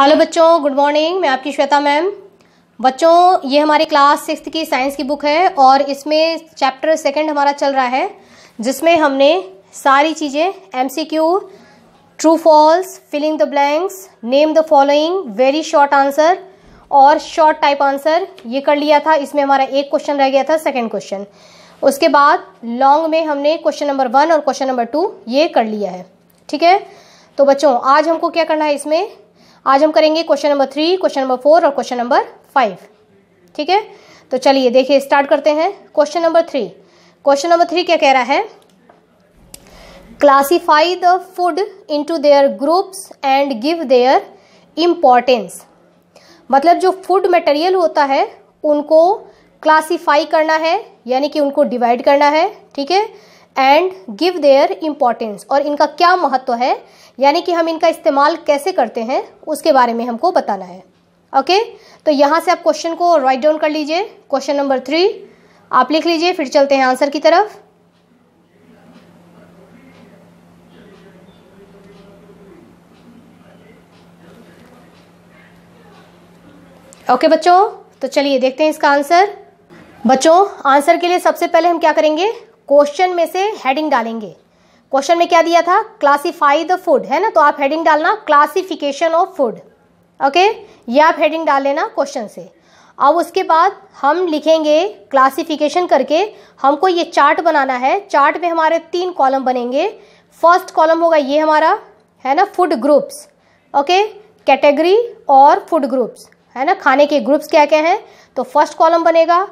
Hello बच्चों good morning मैं आपकी श्वेता मैम बच्चों ये हमारी क्लास सिक्स की साइंस की बुक है और इसमें चैप्टर सेकंड हमारा चल रहा है जिसमें हमने सारी चीज़ें MCQ true false filling the blanks name the following very short answer और शॉर्ट टाइप आंसर ये कर लिया था इसमें हमारा एक क्वेश्चन रह गया था सेकेंड क्वेश्चन उसके बाद लॉन्ग में हमने क्वेश्चन नंबर वन और क्वेश्चन नंबर टू ये कर लिया है ठीक है तो बच्चों आज हमको क्या करना है इसमें आज हम करेंगे question number three question number four और क्वेश्चन नंबर फाइव ठीक है तो चलिए देखिए स्टार्ट करते हैं question number three question number three क्या कह रहा है classify the food into their groups and give their importance मतलब जो फूड मटेरियल होता है उनको क्लासीफाई करना है यानी कि उनको डिवाइड करना है ठीक है एंड गिव देयर इम्पॉर्टेंस और इनका क्या महत्व है यानी कि हम इनका इस्तेमाल कैसे करते हैं उसके बारे में हमको बताना है ओके okay? तो यहाँ से आप क्वेश्चन को राइट डाउन कर लीजिए क्वेश्चन नंबर थ्री आप लिख लीजिए फिर चलते हैं आंसर की तरफ ओके okay, बच्चों तो चलिए देखते हैं इसका आंसर बच्चों आंसर के लिए सबसे पहले हम क्या करेंगे क्वेश्चन में से हेडिंग डालेंगे क्वेश्चन में क्या दिया था क्लासीफाई द फूड है ना तो आप हेडिंग डालना क्लासिफिकेशन ऑफ फूड ओके ये आप हेडिंग डाल लेना क्वेश्चन से अब उसके बाद हम लिखेंगे क्लासिफिकेशन करके हमको ये चार्ट बनाना है चार्ट में हमारे तीन कॉलम बनेंगे फर्स्ट कॉलम होगा ये हमारा है ना फूड ग्रुप्स ओके कैटेगरी और फूड ग्रुप्स है ना खाने के ग्रुप्स क्या क्या हैं तो फर्स्ट कॉलम बनेगा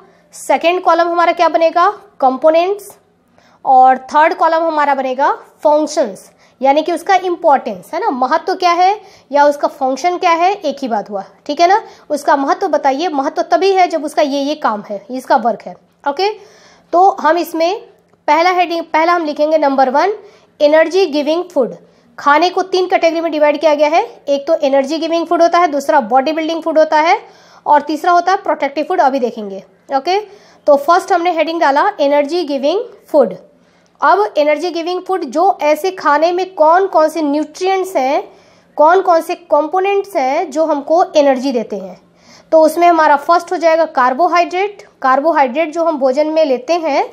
सेकेंड कॉलम हमारा क्या बनेगा कंपोनेंट्स और थर्ड कॉलम हमारा बनेगा फंक्शंस यानी कि उसका इम्पॉर्टेंस है ना महत्व तो क्या है या उसका फंक्शन क्या है एक ही बात हुआ ठीक है ना उसका महत्व तो बताइए महत्व तो तभी है जब उसका ये ये काम है इसका वर्क है ओके तो हम इसमें पहला हेडिंग पहला हम लिखेंगे number one energy giving food खाने को तीन कैटेगरी में डिवाइड किया गया है एक तो एनर्जी गिविंग फूड होता है दूसरा बॉडी बिल्डिंग फूड होता है और तीसरा होता है प्रोटेक्टिव फूड अभी देखेंगे ओके तो फर्स्ट हमने हेडिंग डाला एनर्जी गिविंग फूड अब एनर्जी गिविंग फूड जो ऐसे खाने में कौन कौन से न्यूट्रिएंट्स हैं कौन कौन से कंपोनेंट्स हैं जो हमको एनर्जी देते हैं तो उसमें हमारा फर्स्ट हो जाएगा कार्बोहाइड्रेट कार्बोहाइड्रेट जो हम भोजन में लेते हैं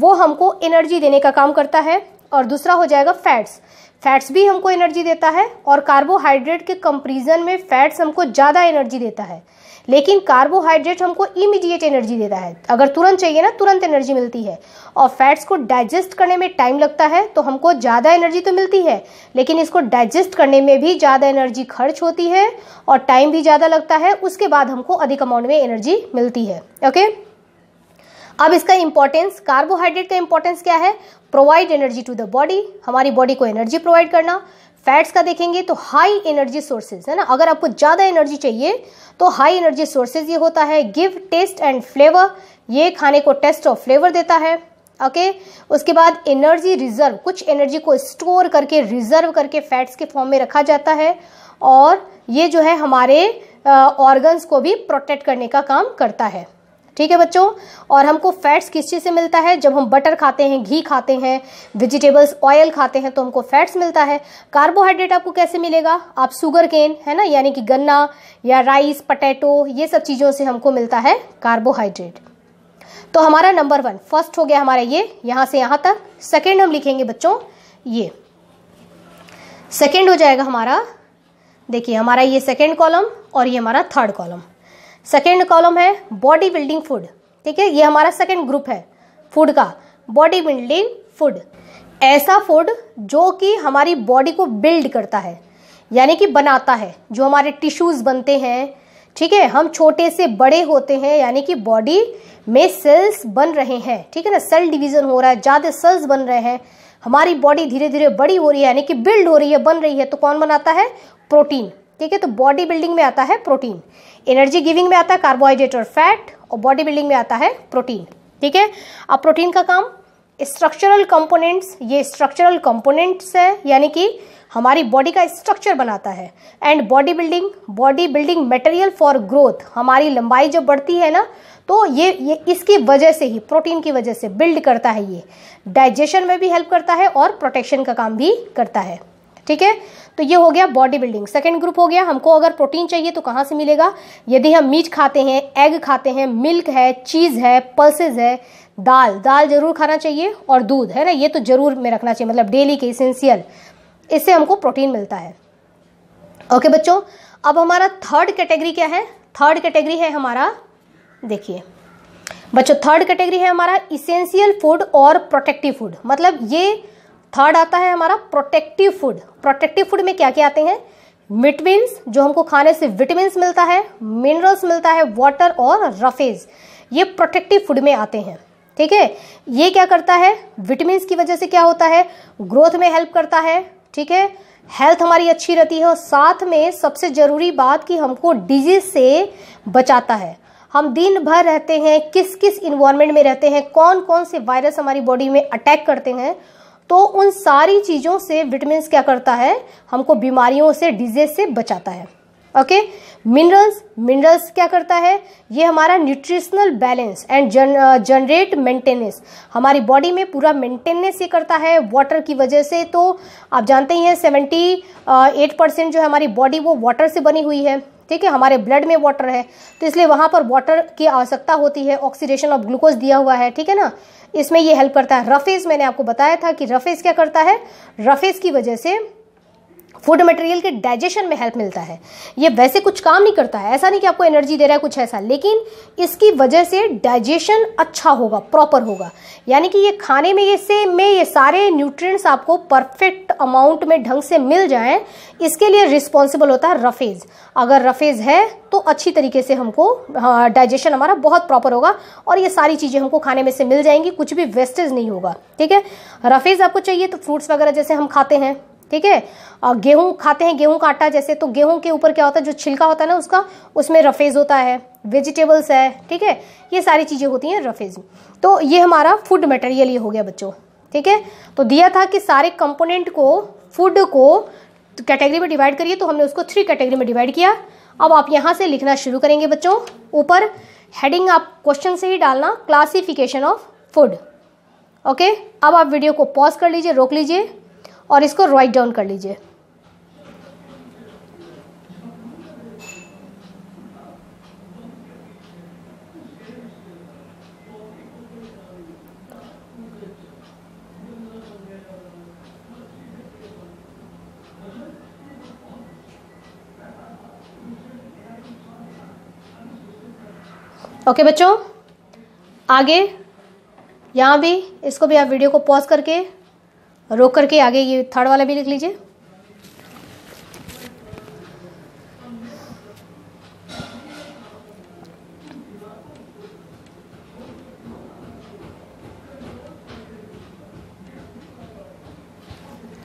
वो हमको एनर्जी देने का काम करता है और दूसरा हो जाएगा फैट्स फैट्स भी हमको एनर्जी देता है और कार्बोहाइड्रेट के कंपेरिजन में फैट्स हमको ज़्यादा एनर्जी देता है लेकिन कार्बोहाइड्रेट हमको इमीडिएट एनर्जी देता है अगर तुरंत चाहिए ना तुरंत एनर्जी मिलती है और फैट्स को डाइजेस्ट करने में टाइम लगता है तो हमको ज़्यादा एनर्जी तो मिलती है लेकिन इसको डाइजेस्ट करने में भी ज़्यादा एनर्जी खर्च होती है और टाइम भी ज़्यादा लगता है उसके बाद हमको अधिक अमाउंट में एनर्जी मिलती है ओके अब इसका इंपॉर्टेंस कार्बोहाइड्रेट का इंपॉर्टेंस क्या है provide energy to the body हमारी बॉडी को एनर्जी प्रोवाइड करना फैट्स का देखेंगे तो हाई एनर्जी सोर्सेज है ना अगर आपको ज़्यादा एनर्जी चाहिए तो हाई एनर्जी सोर्सेज ये होता है गिव टेस्ट एंड फ्लेवर ये खाने को टेस्ट और फ्लेवर देता है ओके okay? उसके बाद एनर्जी रिजर्व कुछ एनर्जी को स्टोर करके रिजर्व करके फैट्स के फॉर्म में रखा जाता है और ये जो है हमारे ऑर्गन्स को भी प्रोटेक्ट करने का काम करता है ठीक है बच्चों और हमको फैट्स किस चीज़ से मिलता है जब हम बटर खाते हैं घी खाते हैं वेजिटेबल्स ऑयल खाते हैं तो हमको फैट्स मिलता है कार्बोहाइड्रेट आपको कैसे मिलेगा आप शुगर केन है ना यानी कि गन्ना या राइस पटेटो ये सब चीज़ों से हमको मिलता है कार्बोहाइड्रेट तो हमारा नंबर वन फर्स्ट हो गया हमारा ये यहाँ से यहाँ तक सेकेंड हम लिखेंगे बच्चों ये सेकेंड हो जाएगा हमारा देखिए हमारा ये सेकेंड कॉलम और ये हमारा थर्ड कॉलम सेकेंड कॉलम है बॉडी बिल्डिंग फूड ठीक है ये हमारा सेकेंड ग्रुप है फूड का बॉडी बिल्डिंग फूड ऐसा फूड जो कि हमारी बॉडी को बिल्ड करता है यानी कि बनाता है जो हमारे टिश्यूज़ बनते हैं ठीक है हम छोटे से बड़े होते हैं यानी कि बॉडी में सेल्स बन रहे हैं ठीक है ना सेल डिवीज़न हो रहा है ज़्यादा सेल्स बन रहे हैं हमारी बॉडी धीरे धीरे बड़ी हो रही है यानी कि बिल्ड हो रही है बन रही है तो कौन बनाता है प्रोटीन ठीक है तो बॉडी बिल्डिंग में आता है प्रोटीन एनर्जी गिविंग में आता है कार्बोहाइड्रेट और फैट और बॉडी बिल्डिंग में आता है प्रोटीन ठीक है अब प्रोटीन का काम स्ट्रक्चरल कंपोनेंट्स ये स्ट्रक्चरल कंपोनेंट्स है यानी कि हमारी बॉडी का स्ट्रक्चर बनाता है and body building body building material for growth हमारी लंबाई जब बढ़ती है ना तो ये ये इसकी वजह से ही प्रोटीन की वजह से बिल्ड करता है ये डाइजेशन में भी हेल्प करता है और प्रोटेक्शन का काम भी करता है ठीक है तो ये हो गया बॉडी बिल्डिंग सेकेंड ग्रुप हो गया हमको अगर प्रोटीन चाहिए तो कहाँ से मिलेगा यदि हम मीट खाते हैं एग खाते हैं मिल्क है चीज़ है पल्सेज है दाल दाल जरूर खाना चाहिए और दूध है ना ये तो जरूर में रखना चाहिए मतलब डेली के इसेंशियल इससे हमको प्रोटीन मिलता है ओके okay, बच्चों अब हमारा थर्ड कैटेगरी क्या है थर्ड कैटेगरी है हमारा देखिए बच्चों थर्ड कैटेगरी है हमारा इसेंशियल फूड और प्रोटेक्टिव फूड मतलब ये थर्ड आता है हमारा प्रोटेक्टिव फूड प्रोटेक्टिव फूड में क्या क्या आते हैं मिटविन्स जो हमको खाने से विटामिन मिलता है मिनरल्स मिलता है वाटर और रफेज ये प्रोटेक्टिव फूड में आते हैं ठीक है ये क्या करता है विटामिन की वजह से क्या होता है ग्रोथ में हेल्प करता है ठीक है हेल्थ हमारी अच्छी रहती है और साथ में सबसे ज़रूरी बात कि हमको डिजीज से बचाता है हम दिन भर रहते हैं किस किस इन्वायरमेंट में रहते हैं कौन कौन से वायरस हमारी बॉडी में अटैक करते हैं तो उन सारी चीज़ों से विटामिन क्या करता है हमको बीमारियों से डिजीज से बचाता है ओके मिनरल्स मिनरल्स क्या करता है ये हमारा nutritional balance and generate maintenance हमारी बॉडी में पूरा मेंटेनेंस ये करता है वाटर की वजह से तो आप जानते ही हैं सेवेंटी एट परसेंट जो है हमारी बॉडी वो वाटर से बनी हुई है ठीक है हमारे ब्लड में वाटर है तो इसलिए वहाँ पर वाटर की आवश्यकता होती है ऑक्सीडेशन ऑफ ग्लूकोज दिया हुआ है ठीक है ना इसमें ये हेल्प करता है रफेज मैंने आपको बताया था कि रफेज क्या करता है रफेज की वजह से फूड मटेरियल के डाइजेशन में हेल्प मिलता है ये वैसे कुछ काम नहीं करता है ऐसा नहीं कि आपको एनर्जी दे रहा है कुछ ऐसा लेकिन इसकी वजह से डाइजेशन अच्छा होगा प्रॉपर होगा यानी कि ये खाने में ये से में ये सारे न्यूट्रिएंट्स आपको परफेक्ट अमाउंट में ढंग से मिल जाएं इसके लिए रिस्पॉन्सिबल होता है रफेज अगर रफेज है तो अच्छी तरीके से हमको डाइजेशन हाँ, हमारा बहुत प्रॉपर होगा और ये सारी चीज़ें हमको खाने में से मिल जाएंगी कुछ भी वेस्टेज नहीं होगा ठीक है रफेज आपको चाहिए तो फ्रूट्स वगैरह जैसे हम खाते हैं ठीक है गेहूं खाते हैं गेहूं का आटा जैसे तो गेहूं के ऊपर क्या होता है जो छिलका होता है ना उसका उसमें रफेज होता है वेजिटेबल्स है ठीक है ये सारी चीज़ें होती हैं रफेज तो ये हमारा फूड मटेरियल ये हो गया बच्चों ठीक है तो दिया था कि सारे कंपोनेंट को फूड को कैटेगरी में डिवाइड करिए तो हमने उसको थ्री कैटेगरी में डिवाइड किया अब आप यहाँ से लिखना शुरू करेंगे बच्चों ऊपर हेडिंग आप क्वेश्चन से ही डालना क्लासिफिकेशन ऑफ फूड ओके अब आप वीडियो को पॉज कर लीजिए रोक लीजिए और इसको राइट डाउन कर लीजिए ओके okay, बच्चों आगे यहाँ भी इसको भी आप वीडियो को पॉज करके रोक करके आगे ये थर्ड वाला भी लिख लीजिए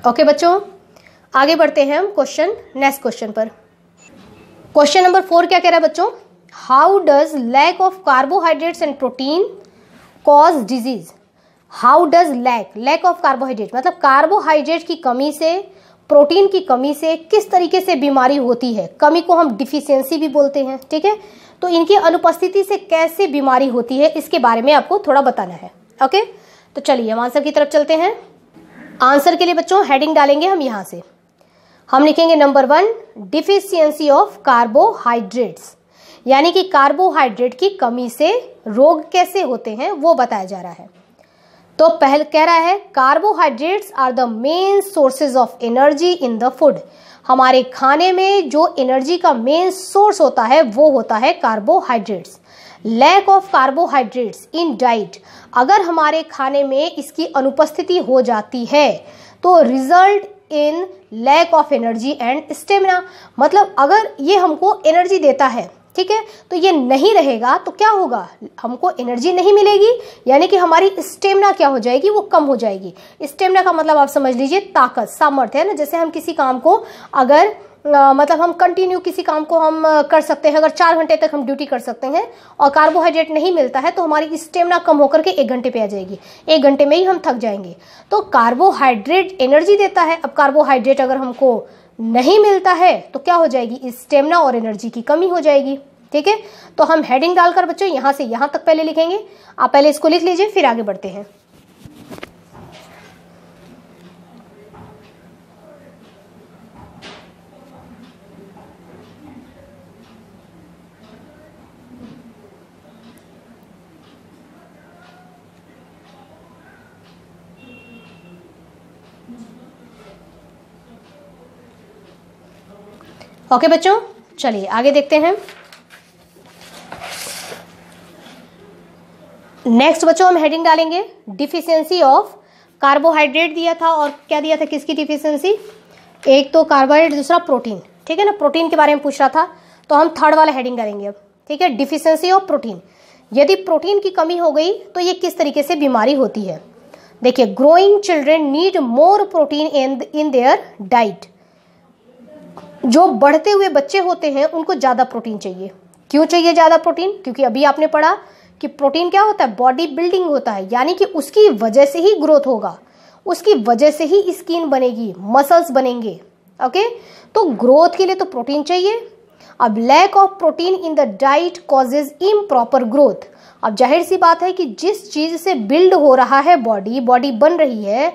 ओके okay, बच्चों आगे बढ़ते हैं हम क्वेश्चन नेक्स्ट क्वेश्चन पर क्वेश्चन नंबर फोर क्या कह रहा है बच्चों how does lack of carbohydrates and protein cause disease how does lack lack of carbohydrate मतलब कार्बोहाइड्रेट की कमी से प्रोटीन की कमी से किस तरीके से बीमारी होती है कमी को हम डिफिशियंसी भी बोलते हैं ठीक है तो इनकी अनुपस्थिति से कैसे बीमारी होती है इसके बारे में आपको थोड़ा बताना है ओके तो चलिए हम आंसर की तरफ चलते हैं आंसर के लिए बच्चों हेडिंग डालेंगे हम यहाँ से हम लिखेंगे number one deficiency of carbohydrates यानी कि कार्बोहाइड्रेट की कमी से रोग कैसे होते हैं वो बताया जा रहा है तो पहल कह रहा है carbohydrates are the main sources of energy in the food हमारे खाने में जो एनर्जी का मेन सोर्स होता है वो होता है carbohydrates lack of carbohydrates in diet अगर हमारे खाने में इसकी अनुपस्थिति हो जाती है तो result in lack of energy and stamina मतलब अगर ये हमको एनर्जी देता है ठीक है तो ये नहीं रहेगा तो क्या होगा हमको एनर्जी नहीं मिलेगी यानी कि हमारी स्टेमिना क्या हो जाएगी वो कम हो जाएगी स्टेमिना का मतलब आप समझ लीजिए ताकत सामर्थ्य है ना जैसे हम किसी काम को अगर आ, मतलब हम कंटिन्यू किसी काम को हम कर सकते हैं अगर चार घंटे तक हम ड्यूटी कर सकते हैं और कार्बोहाइड्रेट नहीं मिलता है तो हमारी स्टेमिना कम होकर के एक घंटे पे आ जाएगी एक घंटे में ही हम थक जाएंगे तो कार्बोहाइड्रेट एनर्जी देता है अब कार्बोहाइड्रेट अगर हमको नहीं मिलता है तो क्या हो जाएगी इस स्टेमिना और एनर्जी की कमी हो जाएगी ठीक है तो हम हेडिंग डालकर बच्चों यहाँ से यहाँ तक पहले लिखेंगे आप पहले इसको लिख लीजिए फिर आगे बढ़ते हैं ओके बच्चों चलिए आगे देखते हैं नेक्स्ट बच्चों हम हेडिंग डालेंगे डिफिशियंसी ऑफ कार्बोहाइड्रेट दिया था और क्या दिया था किसकी डिफिशियंसी एक तो कार्बोहाइड्रेट दूसरा प्रोटीन ठीक है ना प्रोटीन के बारे में पूछ रहा था तो हम थर्ड वाला हेडिंग करेंगे अब ठीक है डिफिशियंसी ऑफ प्रोटीन यदि प्रोटीन की कमी हो गई तो ये किस तरीके से बीमारी होती है देखिए growing children need more protein in in their diet जो बढ़ते हुए बच्चे होते हैं उनको ज़्यादा प्रोटीन चाहिए क्यों चाहिए ज़्यादा प्रोटीन क्योंकि अभी आपने पढ़ा कि प्रोटीन क्या होता है बॉडी बिल्डिंग होता है यानी कि उसकी वजह से ही ग्रोथ होगा उसकी वजह से ही स्किन बनेगी मसल्स बनेंगे ओके तो ग्रोथ के लिए तो प्रोटीन चाहिए अब lack of protein in the diet causes improper growth अब जाहिर सी बात है कि जिस चीज़ से बिल्ड हो रहा है बॉडी बॉडी बन रही है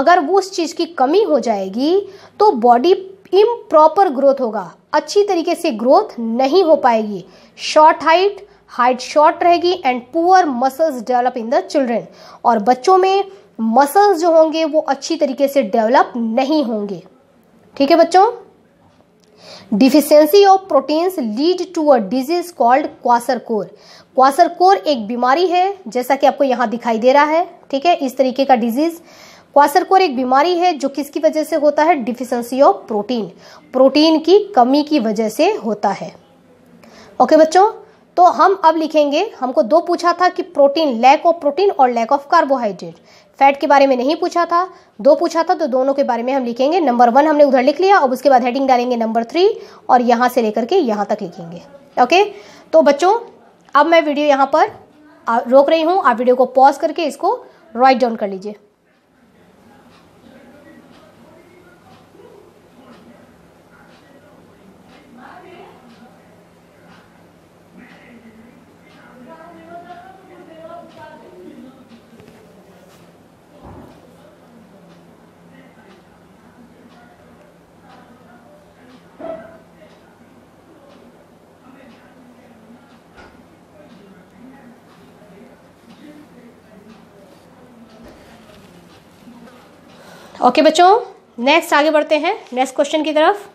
अगर वो उस चीज़ की कमी हो जाएगी तो बॉडी इम्प्रॉपर ग्रोथ होगा अच्छी तरीके से ग्रोथ नहीं हो पाएगी शॉर्ट हाइट हाइट शॉर्ट रहेगी and poor muscles develop in the children और बच्चों में मसल्स जो होंगे वो अच्छी तरीके से डेवलप नहीं होंगे ठीक है बच्चों deficiency of proteins lead to a disease called kwashiorkor kwashiorkor एक बीमारी है जैसा कि आपको यहां दिखाई दे रहा है ठीक है इस तरीके का डिजीज़ क्वासरकोर एक बीमारी है जो किसकी वजह से होता है डिफिशेंसी ऑफ प्रोटीन प्रोटीन की कमी की वजह से होता है ओके बच्चों तो हम अब लिखेंगे हमको दो पूछा था कि प्रोटीन लैक ऑफ प्रोटीन और लैक ऑफ कार्बोहाइड्रेट फैट के बारे में नहीं पूछा था दो पूछा था तो दोनों के बारे में हम लिखेंगे नंबर वन हमने उधर लिख लिया अब उसके बाद हेडिंग डालेंगे नंबर थ्री और यहाँ से लेकर के यहाँ तक लिखेंगे ओके तो बच्चों अब मैं वीडियो यहाँ पर रोक रही हूँ आप वीडियो को पॉज करके इसको राइट डाउन कर लीजिए ओके बच्चों नेक्स्ट आगे बढ़ते हैं नेक्स्ट क्वेश्चन की तरफ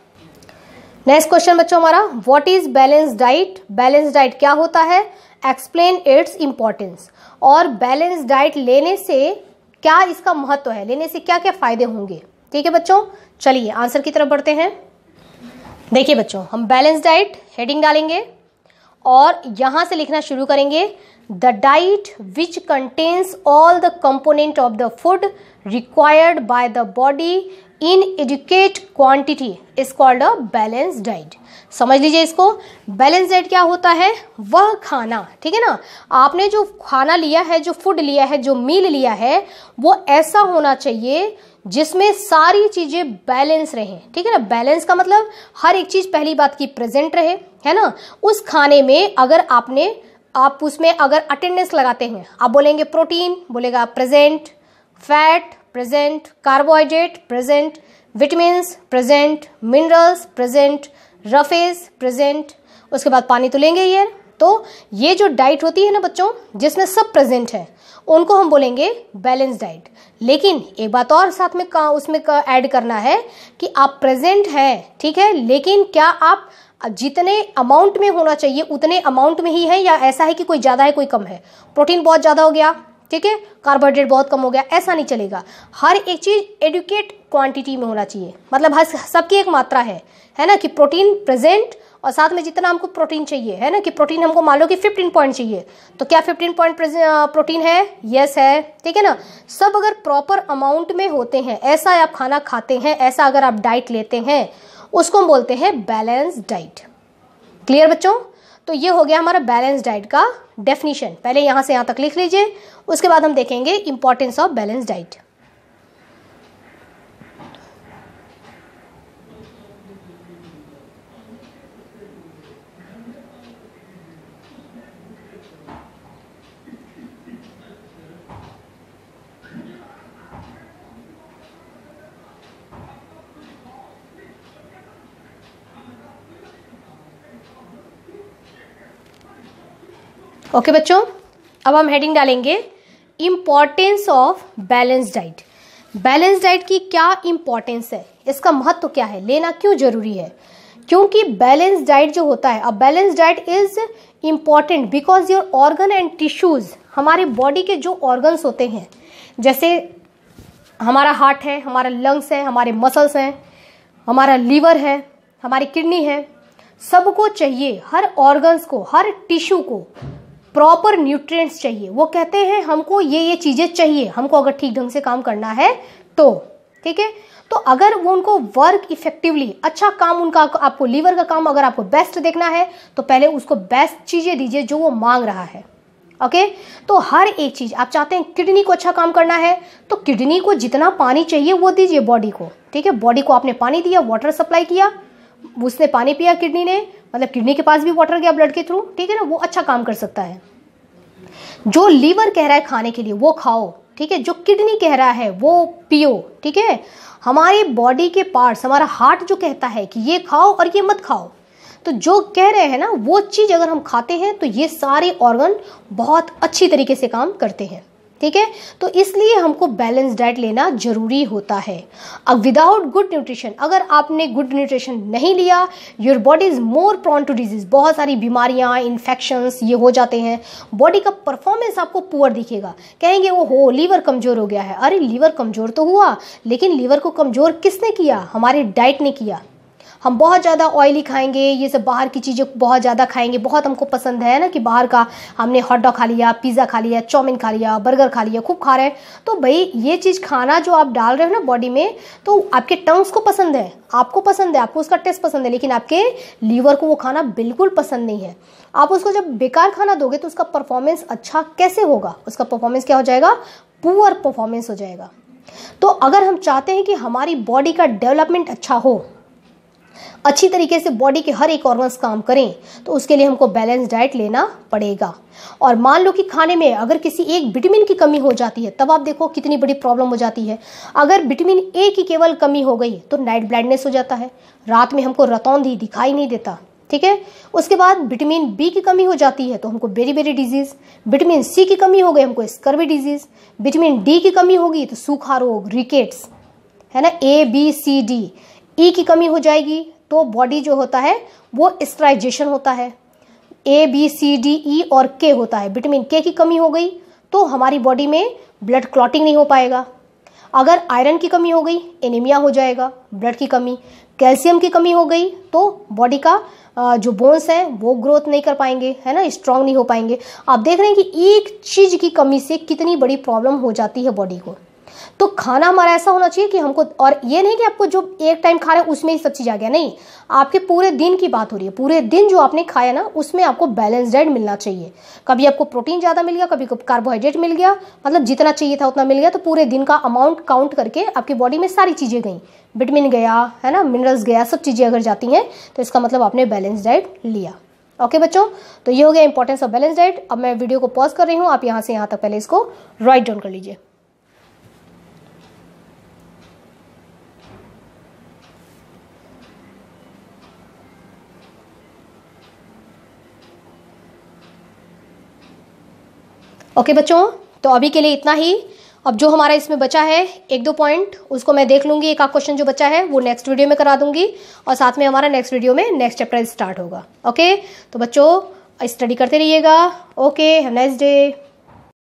नेक्स्ट क्वेश्चन बच्चों हमारा what is balance diet balance diet क्या होता है एक्सप्लेन इट्स इंपॉर्टेंस और बैलेंस डाइट लेने से क्या इसका महत्व है लेने से क्या क्या फायदे होंगे ठीक है बच्चों चलिए आंसर की तरफ बढ़ते हैं देखिए बच्चों हम बैलेंस डाइट हेडिंग डालेंगे और यहाँ से लिखना शुरू करेंगे the diet which contains all the component of the food required by the body in adequate quantity is called a balance diet समझ लीजिए इसको बैलेंस डाइट क्या होता है वह खाना ठीक है ना आपने जो खाना लिया है जो फूड लिया है जो मील लिया है वो ऐसा होना चाहिए जिसमें सारी चीज़ें बैलेंस रहें ठीक है ना बैलेंस का मतलब हर एक चीज़ पहली बात की प्रेजेंट रहे है ना उस खाने में अगर आपने आप उसमें अगर अटेंडेंस लगाते हैं आप बोलेंगे प्रोटीन बोलेगा present fat present carbohydrate present vitamin present minerals present roughage present उसके बाद पानी तो लेंगे ये तो ये जो डाइट होती है ना बच्चों जिसमें सब प्रेजेंट है उनको हम बोलेंगे बैलेंस डाइट लेकिन एक बात और साथ में का उसमें ऐड करना है कि आप प्रेजेंट हैं ठीक है लेकिन क्या आप जितने अमाउंट में होना चाहिए उतने अमाउंट में ही है या ऐसा है कि कोई ज़्यादा है कोई कम है प्रोटीन बहुत ज़्यादा हो गया ठीक है कार्बोहाइड्रेट बहुत कम हो गया ऐसा नहीं चलेगा हर एक चीज़ एडुकेट क्वांटिटी में होना चाहिए मतलब हर सबकी एक मात्रा है है ना कि प्रोटीन प्रेजेंट और साथ में जितना हमको प्रोटीन चाहिए है ना कि प्रोटीन हमको मान लो कि फिफ्टीन पॉइंट चाहिए तो क्या फिफ्टीन पॉइंट प्रोटीन है येस है ठीक है ना सब अगर प्रॉपर अमाउंट में होते हैं ऐसा आप खाना खाते हैं ऐसा अगर आप डाइट लेते हैं उसको हम बोलते हैं बैलेंस डाइट क्लियर बच्चों तो ये हो गया हमारा बैलेंस डाइट का डेफिनेशन पहले यहां से यहाँ तक लिख लीजिए उसके बाद हम देखेंगे importance of balance diet okay बच्चों अब हम हेडिंग डालेंगे importance of balance diet balance diet की क्या इम्पॉर्टेंस है इसका महत्व तो क्या है लेना क्यों जरूरी है क्योंकि बैलेंस डाइट जो होता है अब balance diet is important because your organ and tissues हमारे बॉडी के जो ऑर्गन्स होते हैं जैसे हमारा हार्ट है हमारा लंग्स है हमारे मसल्स हैं हमारा लीवर है हमारी किडनी है सबको चाहिए हर ऑर्गन्स को हर टिश्यू को प्रॉपर न्यूट्रिएंट्स चाहिए वो कहते हैं हमको ये ये चीज़ें चाहिए हमको अगर ठीक ढंग से काम करना है तो ठीक है तो अगर वो उनको वर्क इफेक्टिवली अच्छा काम उनका आपको लीवर का काम अगर आपको बेस्ट देखना है तो पहले उसको बेस्ट चीज़ें दीजिए जो वो मांग रहा है ओके तो हर एक चीज़ आप चाहते हैं किडनी को अच्छा काम करना है तो किडनी को जितना पानी चाहिए वो दीजिए बॉडी को ठीक है बॉडी को आपने पानी दिया वाटर सप्लाई किया उसने पानी पिया किडनी ने मतलब किडनी के पास भी वाटर गया ब्लड के थ्रू ठीक है ना वो अच्छा काम कर सकता है जो लीवर कह रहा है खाने के लिए वो खाओ ठीक है जो किडनी कह रहा है वो पियो ठीक है हमारे बॉडी के पार्ट्स हमारा हार्ट जो कहता है कि ये खाओ और ये मत खाओ तो जो कह रहे हैं ना वो चीज़ अगर हम खाते हैं तो ये सारे ऑर्गन बहुत अच्छी तरीके से काम करते हैं ठीक है तो इसलिए हमको बैलेंस डाइट लेना जरूरी होता है अब विदाउट गुड न्यूट्रिशन अगर आपने गुड न्यूट्रिशन नहीं लिया your body is more prone to disease बहुत सारी बीमारियां इन्फेक्शंस ये हो जाते हैं बॉडी का परफॉर्मेंस आपको पुअर दिखेगा कहेंगे वो हो लीवर कमज़ोर हो गया है अरे लीवर कमज़ोर तो हुआ लेकिन लीवर को कमज़ोर किसने किया हमारे डाइट ने किया हम बहुत ज़्यादा ऑयली खाएंगे ये सब बाहर की चीज़ें बहुत ज़्यादा खाएंगे बहुत हमको पसंद है ना कि बाहर का हमने हॉट डॉग खा लिया पिज़्ज़ा खा लिया चाउमिन खा लिया बर्गर खा लिया खूब खा रहे हैं तो भाई ये चीज़ खाना जो आप डाल रहे हो ना बॉडी में तो आपके टंग्स को पसंद है आपको पसंद है आपको उसका टेस्ट पसंद है लेकिन आपके लीवर को वो खाना बिल्कुल पसंद नहीं है आप उसको जब बेकार खाना दोगे तो उसका परफॉर्मेंस अच्छा कैसे होगा उसका परफॉर्मेंस क्या हो जाएगा पुअर परफॉर्मेंस हो जाएगा तो अगर हम चाहते हैं कि हमारी बॉडी का डेवलपमेंट अच्छा हो अच्छी तरीके से बॉडी के हर एक ऑर्गन्स काम करें तो उसके लिए हमको बैलेंस डाइट लेना पड़ेगा और मान लो कि खाने में अगर किसी एक विटामिन की कमी हो जाती है तब आप देखो कितनी बड़ी प्रॉब्लम हो जाती है अगर विटामिन ए की केवल कमी हो गई तो नाइट ब्लाइंडनेस हो जाता है रात में हमको रतौंधी दिखाई नहीं देता ठीक है उसके बाद विटामिन बी की कमी हो जाती है तो हमको beriberi disease vitamin C की कमी हो गई हमको स्कर्वी डिजीज विटामिन डी की कमी होगी तो सूखा रोग रिकेट्स है ना A B C D E e की कमी हो जाएगी तो बॉडी जो होता है वो स्ट्राइजेशन होता है ए बी सी डी ई और के होता है विटामिन के की कमी हो गई तो हमारी बॉडी में ब्लड क्लॉटिंग नहीं हो पाएगा अगर आयरन की कमी हो गई एनीमिया हो जाएगा ब्लड की कमी कैल्शियम की कमी हो गई तो बॉडी का जो बोन्स है वो ग्रोथ नहीं कर पाएंगे है ना स्ट्रांग नहीं हो पाएंगे आप देख रहे हैं कि एक चीज़ की कमी से कितनी बड़ी प्रॉब्लम हो जाती है बॉडी को तो खाना हमारा ऐसा होना चाहिए कि हमको और ये नहीं कि आपको जो एक टाइम खा रहे हैं उसमें ही सब चीज़ आ गया नहीं आपके पूरे दिन की बात हो रही है पूरे दिन जो आपने खाया ना उसमें आपको बैलेंस डाइट मिलना चाहिए कभी आपको प्रोटीन ज़्यादा मिल गया कभी कार्बोहाइड्रेट मिल गया मतलब जितना चाहिए था उतना मिल गया तो पूरे दिन का अमाउंट काउंट करके आपकी बॉडी में सारी चीज़ें गई विटमिन गया है ना मिनरल्स गया सब चीज़ें अगर जाती हैं तो इसका मतलब आपने बैलेंस डाइट लिया ओके okay, बच्चों तो ये हो गया इंपॉर्टेंस ऑफ बैलेंस डाइट अब मैं वीडियो को पॉज कर रही हूँ आप यहाँ से यहाँ तक पहले इसको राइट डाउन कर लीजिए ओके बच्चों तो अभी के लिए इतना ही अब जो हमारा इसमें बचा है एक दो पॉइंट उसको मैं देख लूंगी एक आप क्वेश्चन जो बचा है वो नेक्स्ट वीडियो में करा दूंगी और साथ में हमारा नेक्स्ट वीडियो में नेक्स्ट चैप्टर स्टार्ट होगा ओके तो बच्चों स्टडी करते रहिएगा ओके हैव नाइस डे